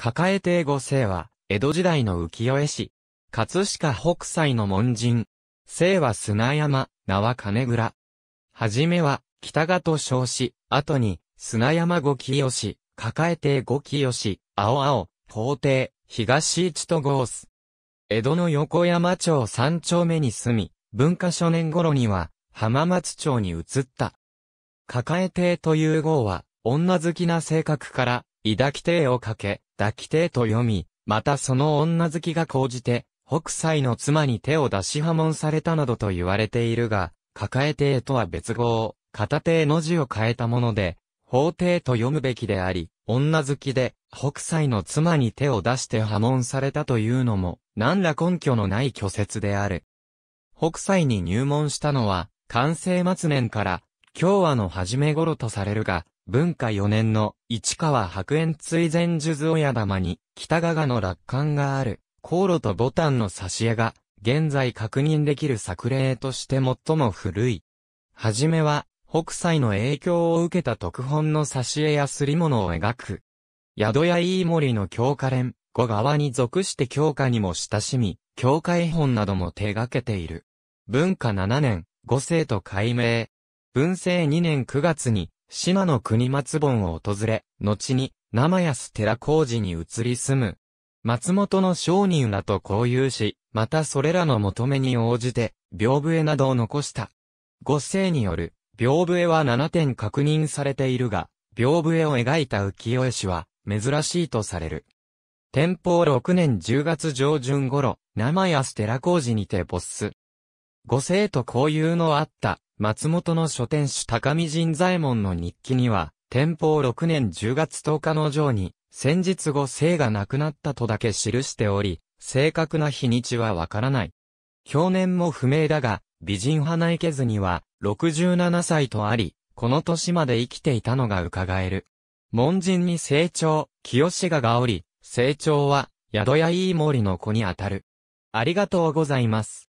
抱えて五世は、江戸時代の浮世絵師。葛飾北斎の門人。姓は砂山、名は金倉。はじめは、北賀と称し、後に、砂山五清し、抱えて五清し、青青、皇帝、東一と合す。江戸の横山町三丁目に住み、文化初年頃には、浜松町に移った。抱えてという号は、女好きな性格から、抱き亭をかけ、抱き亭と読み、またその女好きが講じて、北斎の妻に手を出し破門されたなどと言われているが、抱え亭とは別語を、片亭の字を変えたもので、法廷と読むべきであり、女好きで、北斎の妻に手を出して破門されたというのも、何ら根拠のない虚説である。北斎に入門したのは、完成末年から、日和の初め頃とされるが、文化4年の市川白煙追善術親玉に北賀賀の楽観がある航路とボタンの挿絵が現在確認できる作例として最も古い。はじめは北斎の影響を受けた特本の挿絵やすり物を描く。宿屋飯森の教科連、五側に属して教科にも親しみ、教科絵本なども手掛けている。文化7年、五世と改名。文政2年9月に、島の国松本を訪れ、後に生安寺工事に移り住む。松本の商人らと交友し、またそれらの求めに応じて、屏風絵などを残した。五世による、屏風絵は7点確認されているが、屏風絵を描いた浮世絵師は、珍しいとされる。天保6年10月上旬頃、生安寺工事にて没す。ご生と交友のあった、松本の書店主高見神左衛門の日記には、天保6年10月10日の上に、先日後生が亡くなったとだけ記しており、正確な日にちはわからない。表年も不明だが、美人花池図には、67歳とあり、この年まで生きていたのが伺える。門人に成長、清志賀がおり、成長は、宿屋いい森の子にあたる。ありがとうございます。